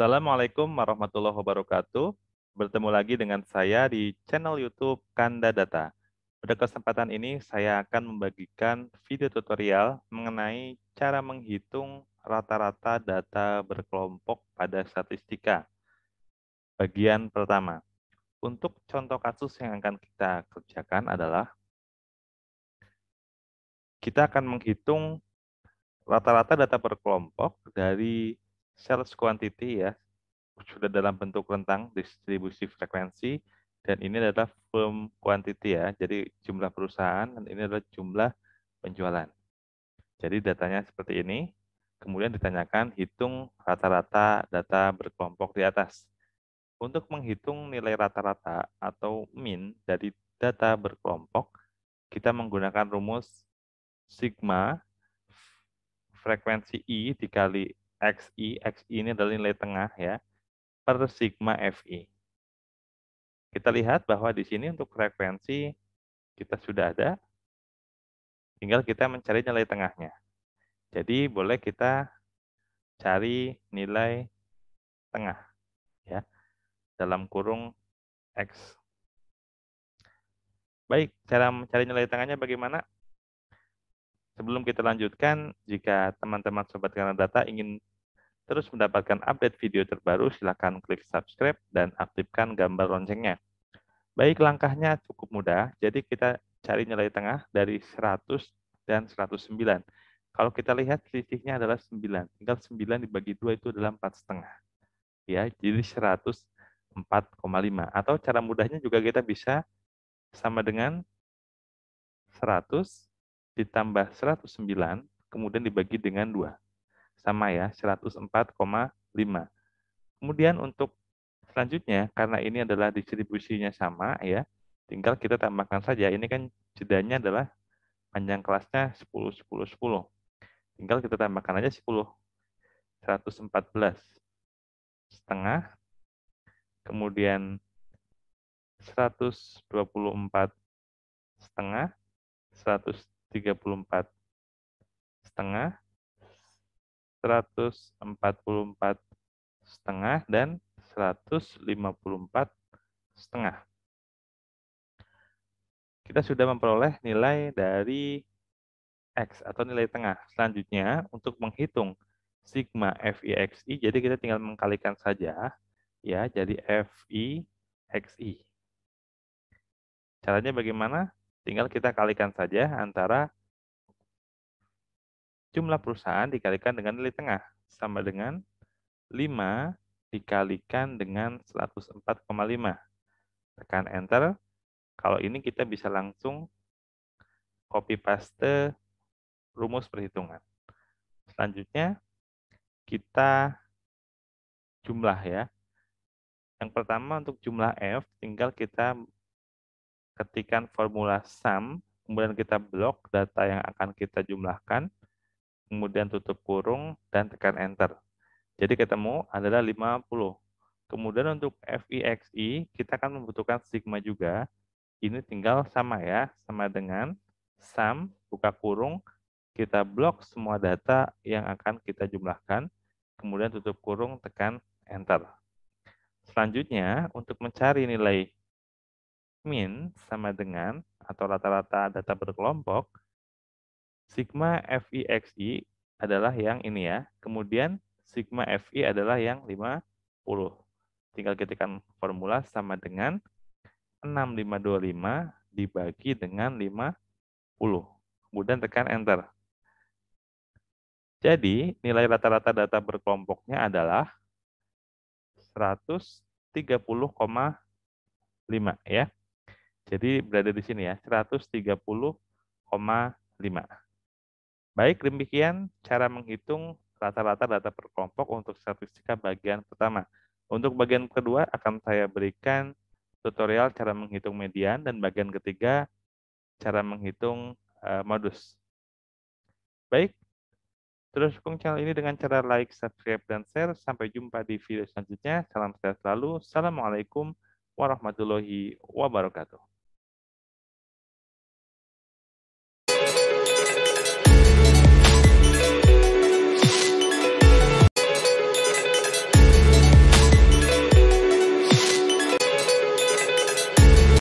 Assalamualaikum warahmatullahi wabarakatuh. Bertemu lagi dengan saya di channel YouTube Kanda Data. Pada kesempatan ini saya akan membagikan video tutorial mengenai cara menghitung rata-rata data berkelompok pada statistika. Bagian pertama. Untuk contoh kasus yang akan kita kerjakan adalah kita akan menghitung rata-rata data berkelompok dari sales quantity ya sudah dalam bentuk rentang distribusi frekuensi dan ini adalah firm quantity ya. Jadi jumlah perusahaan dan ini adalah jumlah penjualan. Jadi datanya seperti ini. Kemudian ditanyakan hitung rata-rata data berkelompok di atas. Untuk menghitung nilai rata-rata atau min dari data berkelompok, kita menggunakan rumus sigma frekuensi I dikali XI, XI ini adalah nilai tengah ya, per sigma FI. Kita lihat bahwa di sini untuk frekuensi kita sudah ada, tinggal kita mencari nilai tengahnya. Jadi boleh kita cari nilai tengah ya dalam kurung X. Baik, cara mencari nilai tengahnya bagaimana? Sebelum kita lanjutkan, jika teman-teman Sobat Karena Data ingin Terus mendapatkan update video terbaru, silakan klik subscribe dan aktifkan gambar loncengnya. Baik, langkahnya cukup mudah. Jadi kita cari nilai tengah dari 100 dan 109. Kalau kita lihat selisihnya adalah 9. Tinggal 9 dibagi 2 itu adalah 4,5. Ya, jadi 104,5. Atau cara mudahnya juga kita bisa sama dengan 100 ditambah 109, kemudian dibagi dengan 2 sama ya 104,5. Kemudian untuk selanjutnya karena ini adalah distribusinya sama ya, tinggal kita tambahkan saja ini kan jedanya adalah panjang kelasnya 10 10 10. Tinggal kita tambahkan aja 10 114 setengah kemudian 124 setengah 134 setengah 144 setengah dan 154 setengah. Kita sudah memperoleh nilai dari X atau nilai tengah. Selanjutnya, untuk menghitung sigma FIXI, jadi kita tinggal mengkalikan saja, ya, jadi FIXI. Caranya bagaimana? Tinggal kita kalikan saja antara jumlah perusahaan dikalikan dengan nilai tengah sama dengan 5 dikalikan dengan 104,5. Tekan Enter. Kalau ini kita bisa langsung copy paste rumus perhitungan. Selanjutnya kita jumlah ya. Yang pertama untuk jumlah F tinggal kita ketikan formula sum, kemudian kita blok data yang akan kita jumlahkan kemudian tutup kurung, dan tekan Enter. Jadi ketemu adalah 50. Kemudian untuk FIXI, kita akan membutuhkan sigma juga. Ini tinggal sama ya, sama dengan sum, buka kurung, kita blok semua data yang akan kita jumlahkan, kemudian tutup kurung, tekan Enter. Selanjutnya, untuk mencari nilai min sama dengan atau rata-rata data berkelompok, Sigma FIXI adalah yang ini ya. Kemudian sigma FI adalah yang 50. Tinggal ketikkan formula sama dengan 6525 dibagi dengan 50. Kemudian tekan enter. Jadi, nilai rata-rata data berkelompoknya adalah 130,5 ya. Jadi berada di sini ya, 130,5. Baik, demikian cara menghitung rata-rata data per kelompok untuk statistika bagian pertama. Untuk bagian kedua akan saya berikan tutorial cara menghitung median dan bagian ketiga cara menghitung uh, modus. Baik, terus dukung channel ini dengan cara like, subscribe, dan share. Sampai jumpa di video selanjutnya. Salam sehat selalu. Assalamualaikum warahmatullahi wabarakatuh.